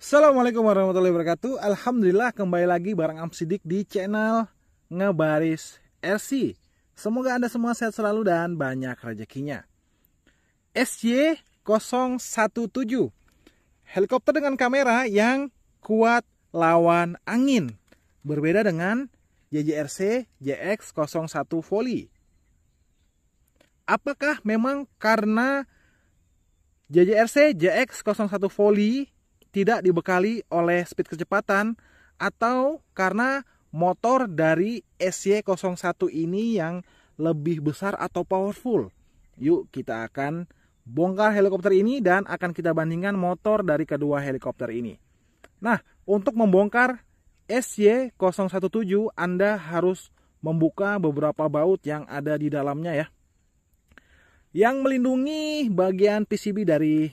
Assalamualaikum warahmatullahi wabarakatuh Alhamdulillah kembali lagi bareng Amsidik di channel Ngebaris RC Semoga Anda semua sehat selalu dan banyak rezekinya SJ017 Helikopter dengan kamera yang kuat lawan angin Berbeda dengan JJRC JX01 Volley Apakah memang karena JJRC JX01 Volley tidak dibekali oleh speed kecepatan atau karena motor dari SY01 ini yang lebih besar atau powerful. Yuk kita akan bongkar helikopter ini dan akan kita bandingkan motor dari kedua helikopter ini. Nah, untuk membongkar SY017 Anda harus membuka beberapa baut yang ada di dalamnya ya. Yang melindungi bagian PCB dari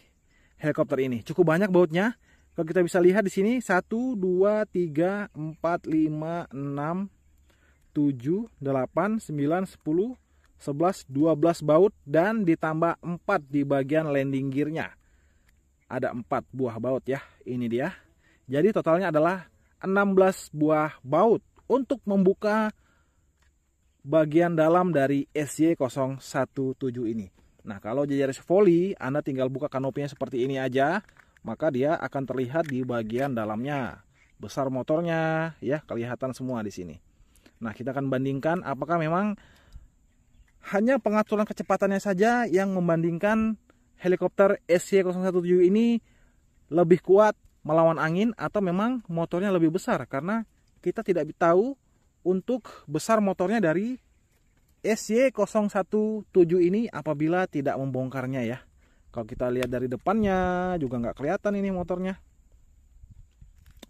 helikopter ini. Cukup banyak bautnya kalau kita bisa lihat di sini 1 2 3 4 5 6 7 8 9 10 11 12 baut dan ditambah 4 di bagian landing gearnya. Ada 4 buah baut ya. Ini dia. Jadi totalnya adalah 16 buah baut untuk membuka bagian dalam dari SY017 ini. Nah, kalau jajar volley, Anda tinggal buka kanopinya seperti ini aja maka dia akan terlihat di bagian dalamnya. Besar motornya ya kelihatan semua di sini. Nah, kita akan bandingkan apakah memang hanya pengaturan kecepatannya saja yang membandingkan helikopter SC017 ini lebih kuat melawan angin atau memang motornya lebih besar karena kita tidak tahu untuk besar motornya dari sc 017 ini apabila tidak membongkarnya ya kalau kita lihat dari depannya juga nggak kelihatan ini motornya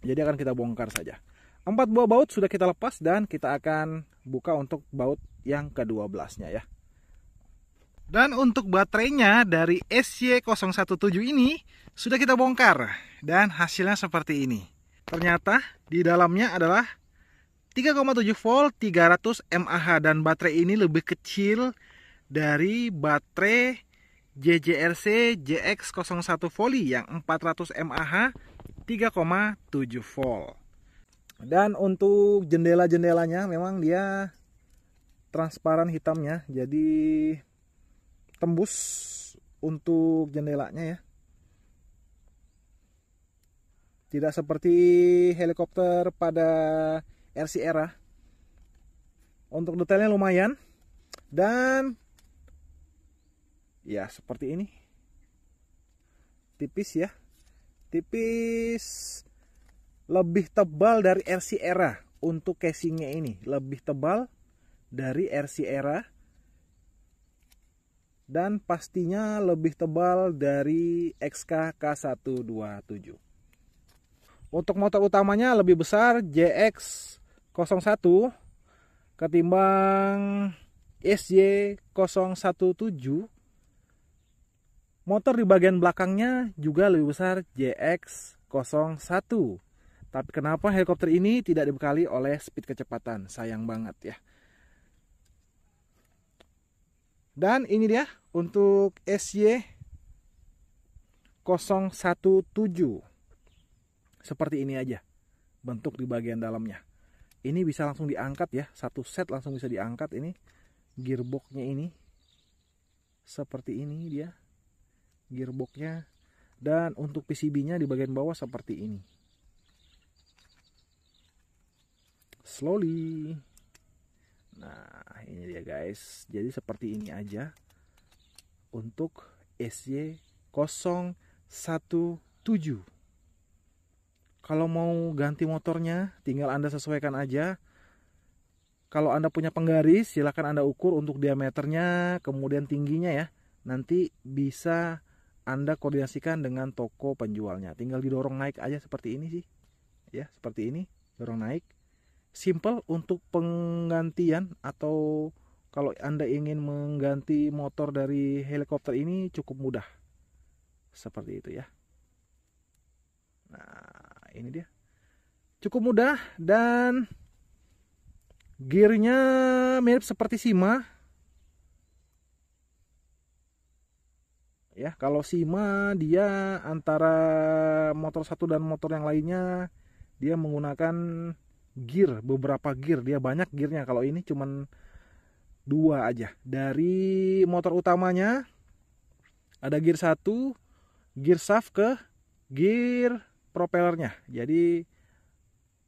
jadi akan kita bongkar saja empat buah baut sudah kita lepas dan kita akan buka untuk baut yang ke-12 nya ya dan untuk baterainya dari SY017 ini sudah kita bongkar dan hasilnya seperti ini ternyata di dalamnya adalah 3,7 volt 300 mAh dan baterai ini lebih kecil dari baterai JJRC JX01 voli yang 400 mAh 3,7 volt. Dan untuk jendela-jendelanya memang dia transparan hitamnya jadi tembus untuk jendelanya ya. Tidak seperti helikopter pada RC era. Untuk detailnya lumayan dan ya seperti ini tipis ya tipis lebih tebal dari RC Era untuk casingnya ini lebih tebal dari RC Era dan pastinya lebih tebal dari xk XKK127. Untuk motor utamanya lebih besar JX01 ketimbang SJ017 Motor di bagian belakangnya juga lebih besar JX01. Tapi kenapa helikopter ini tidak dibekali oleh speed kecepatan? Sayang banget ya. Dan ini dia untuk SY 017. Seperti ini aja bentuk di bagian dalamnya. Ini bisa langsung diangkat ya, satu set langsung bisa diangkat ini gearboxnya ini. Seperti ini dia gearboxnya dan untuk PCB-nya di bagian bawah seperti ini. Slowly. Nah, ini dia guys. Jadi seperti ini aja untuk SY 017. Kalau mau ganti motornya, tinggal Anda sesuaikan aja. Kalau Anda punya penggaris, silahkan Anda ukur untuk diameternya, kemudian tingginya ya. Nanti bisa anda koordinasikan dengan toko penjualnya. Tinggal didorong naik aja seperti ini sih. Ya, seperti ini, dorong naik. Simple untuk penggantian atau kalau Anda ingin mengganti motor dari helikopter ini cukup mudah. Seperti itu ya. Nah, ini dia. Cukup mudah dan gearnya mirip seperti Sima ya. Kalau Sima dia antara motor satu dan motor yang lainnya dia menggunakan gear, beberapa gear, dia banyak gearnya. Kalau ini cuman dua aja. Dari motor utamanya ada gear satu gear shaft ke gear propellernya. Jadi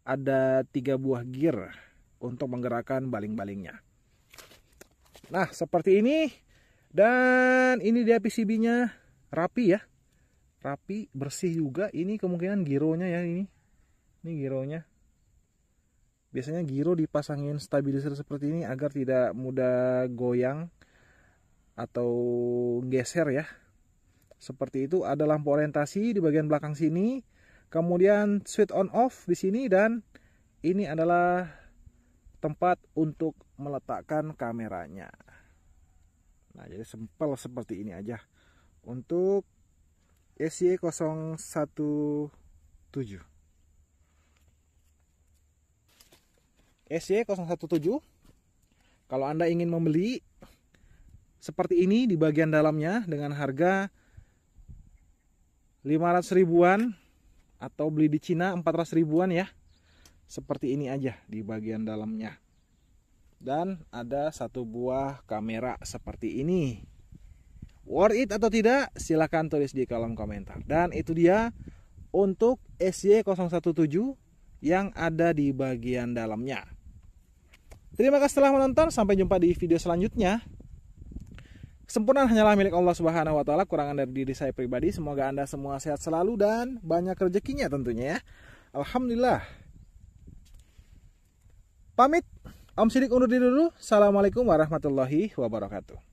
ada tiga buah gear untuk menggerakkan baling-balingnya. Nah, seperti ini dan ini dia PCB-nya rapi ya. Rapi, bersih juga. Ini kemungkinan gironya ya ini. Ini gironya. Biasanya giro dipasangin stabilizer seperti ini agar tidak mudah goyang atau geser ya. Seperti itu ada lampu orientasi di bagian belakang sini. Kemudian switch on off di sini dan ini adalah tempat untuk meletakkan kameranya nah jadi sempel seperti ini aja untuk SY 017 SY 017 kalau anda ingin membeli seperti ini di bagian dalamnya dengan harga 500 ribuan atau beli di Cina 400 ribuan ya seperti ini aja di bagian dalamnya dan ada satu buah kamera seperti ini worth it atau tidak silahkan tulis di kolom komentar dan itu dia untuk SY017 yang ada di bagian dalamnya terima kasih telah menonton sampai jumpa di video selanjutnya Kesempurnaan hanyalah milik Allah Subhanahu wa taala, kurangan dari diri saya pribadi. Semoga Anda semua sehat selalu dan banyak rezekinya tentunya ya. Alhamdulillah. Pamit. Om Sidik undur diri dulu. Assalamualaikum warahmatullahi wabarakatuh.